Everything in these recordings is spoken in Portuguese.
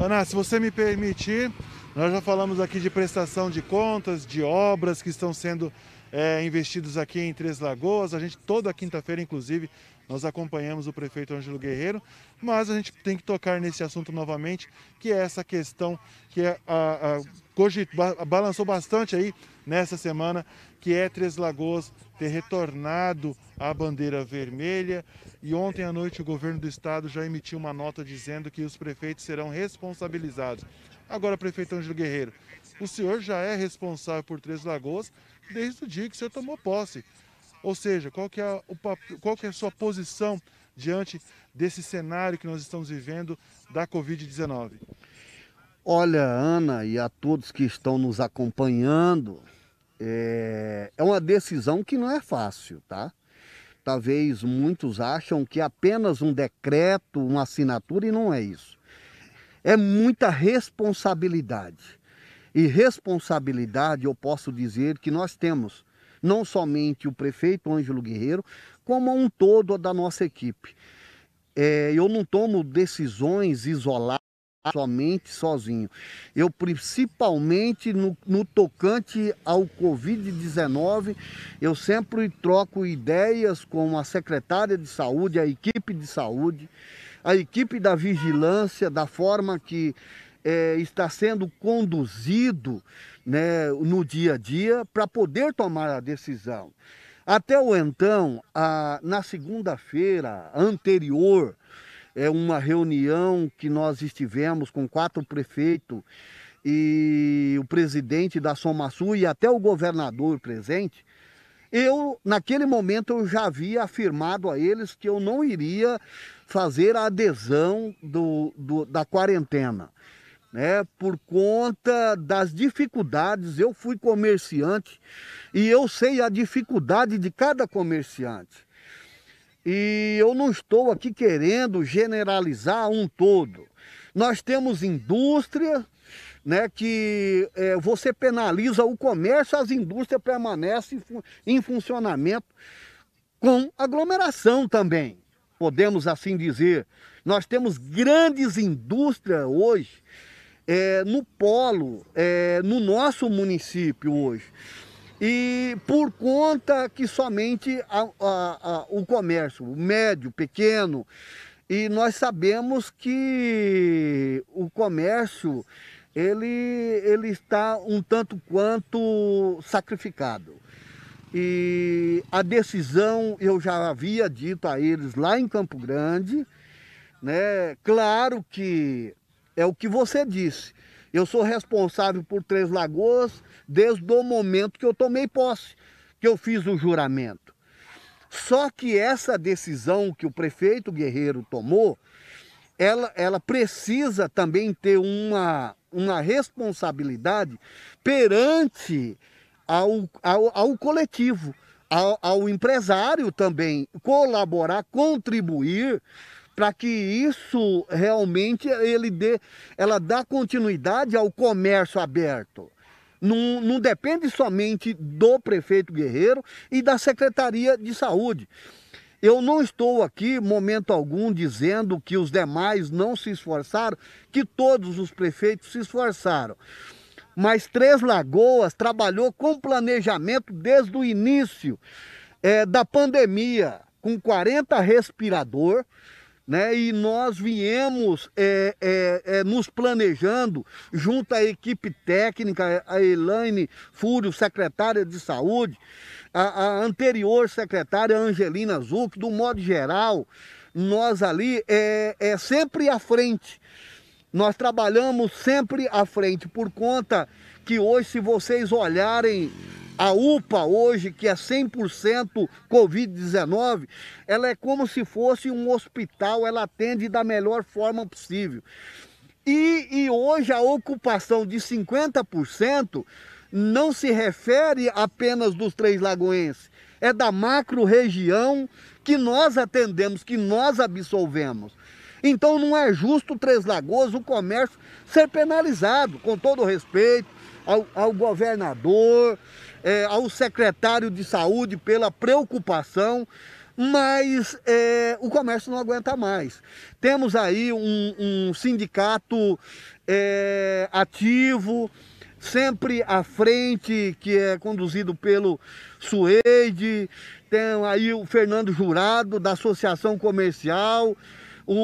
Ana, se você me permitir, nós já falamos aqui de prestação de contas, de obras que estão sendo é, investidos aqui em Três Lagoas. A gente toda quinta-feira, inclusive, nós acompanhamos o prefeito Ângelo Guerreiro, mas a gente tem que tocar nesse assunto novamente, que é essa questão que é a, a, balançou bastante aí nessa semana, que é Três Lagoas ter retornado à bandeira vermelha. E ontem à noite o governo do estado já emitiu uma nota dizendo que os prefeitos serão responsabilizados. Agora, prefeito Ângelo Guerreiro, o senhor já é responsável por Três Lagoas desde o dia que o senhor tomou posse. Ou seja, qual que, é o, qual que é a sua posição diante desse cenário que nós estamos vivendo da Covid-19? Olha, Ana, e a todos que estão nos acompanhando, é, é uma decisão que não é fácil, tá? Talvez muitos acham que é apenas um decreto, uma assinatura, e não é isso. É muita responsabilidade. E responsabilidade eu posso dizer que nós temos não somente o prefeito Ângelo Guerreiro, como a um todo da nossa equipe. É, eu não tomo decisões isoladas somente sozinho. Eu, principalmente no, no tocante ao Covid-19, eu sempre troco ideias com a secretária de saúde, a equipe de saúde, a equipe da vigilância, da forma que é, está sendo conduzido né, no dia a dia para poder tomar a decisão. Até o então, a, na segunda-feira anterior, é uma reunião que nós estivemos com quatro prefeitos e o presidente da Somaçu e até o governador presente, eu, naquele momento, eu já havia afirmado a eles que eu não iria fazer a adesão do, do da quarentena né, por conta das dificuldades. Eu fui comerciante e eu sei a dificuldade de cada comerciante. E eu não estou aqui querendo generalizar um todo. Nós temos indústria, né, que é, você penaliza o comércio, as indústrias permanecem em funcionamento com aglomeração também, podemos assim dizer. Nós temos grandes indústrias hoje é, no polo, é, no nosso município hoje. E por conta que somente a, a, a, o comércio, o médio, pequeno, e nós sabemos que o comércio ele, ele está um tanto quanto sacrificado. E a decisão eu já havia dito a eles lá em Campo Grande, né? Claro que é o que você disse. Eu sou responsável por Três Lagoas desde o momento que eu tomei posse, que eu fiz o juramento. Só que essa decisão que o prefeito Guerreiro tomou, ela, ela precisa também ter uma, uma responsabilidade perante ao, ao, ao coletivo, ao, ao empresário também, colaborar, contribuir para que isso realmente ele dê, ela dá continuidade ao comércio aberto. Não, não depende somente do prefeito Guerreiro e da Secretaria de Saúde. Eu não estou aqui, momento algum, dizendo que os demais não se esforçaram, que todos os prefeitos se esforçaram. Mas Três Lagoas trabalhou com planejamento desde o início é, da pandemia, com 40 respirador, né? E nós viemos é, é, é, nos planejando junto à equipe técnica, a Elaine Fúrio, secretária de saúde, a, a anterior secretária Angelina Zuc, do modo geral, nós ali é, é sempre à frente. Nós trabalhamos sempre à frente, por conta que hoje, se vocês olharem a UPA hoje, que é 100% Covid-19, ela é como se fosse um hospital, ela atende da melhor forma possível. E, e hoje a ocupação de 50% não se refere apenas dos Três Lagoenses, é da macro região que nós atendemos, que nós absolvemos. Então não é justo Três Lagoas, o comércio, ser penalizado, com todo respeito ao, ao governador, é, ao secretário de saúde pela preocupação, mas é, o comércio não aguenta mais. Temos aí um, um sindicato é, ativo, sempre à frente, que é conduzido pelo Suede, tem aí o Fernando Jurado, da Associação Comercial, o,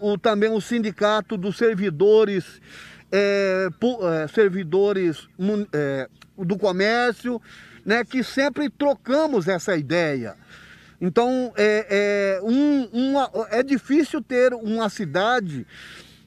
o, o também o Sindicato dos Servidores, é, é servidores é, do comércio, né, que sempre trocamos essa ideia. Então é, é, um, uma, é difícil ter uma cidade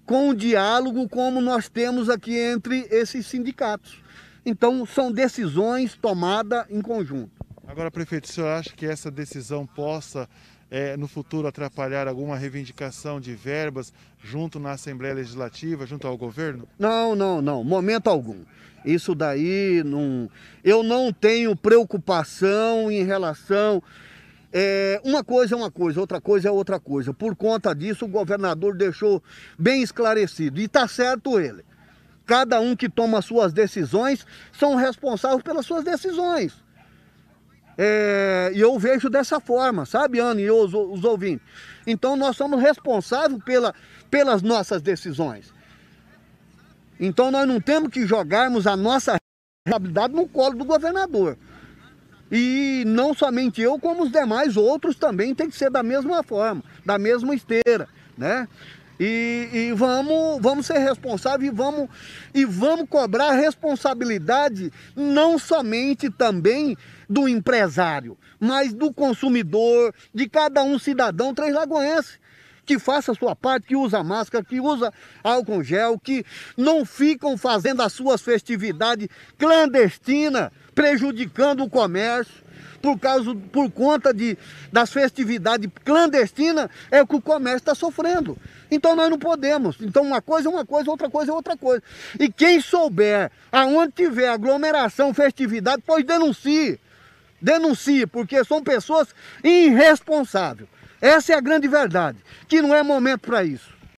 com um diálogo como nós temos aqui entre esses sindicatos. Então são decisões tomadas em conjunto. Agora, prefeito, o senhor acha que essa decisão possa, é, no futuro, atrapalhar alguma reivindicação de verbas junto na Assembleia Legislativa, junto ao governo? Não, não, não, momento algum. Isso daí não. Eu não tenho preocupação em relação. É, uma coisa é uma coisa, outra coisa é outra coisa. Por conta disso, o governador deixou bem esclarecido. E está certo ele. Cada um que toma suas decisões são responsáveis pelas suas decisões. É, e eu vejo dessa forma, sabe, Ana e os, os ouvintes? Então nós somos responsáveis pela, pelas nossas decisões. Então nós não temos que jogarmos a nossa responsabilidade no colo do governador. E não somente eu, como os demais outros também tem que ser da mesma forma, da mesma esteira, né? E, e, vamos, vamos ser responsáveis e vamos, e vamos cobrar responsabilidade não somente também do empresário, mas do consumidor, de cada um cidadão três lagoense que faça a sua parte, que usa máscara, que usa álcool gel, que não ficam fazendo as suas festividades clandestinas, prejudicando o comércio. Por, causa, por conta de, das festividades clandestinas, é o que o comércio está sofrendo. Então nós não podemos. Então uma coisa é uma coisa, outra coisa é outra coisa. E quem souber aonde tiver aglomeração, festividade, pois denuncie. Denuncie, porque são pessoas irresponsáveis. Essa é a grande verdade, que não é momento para isso.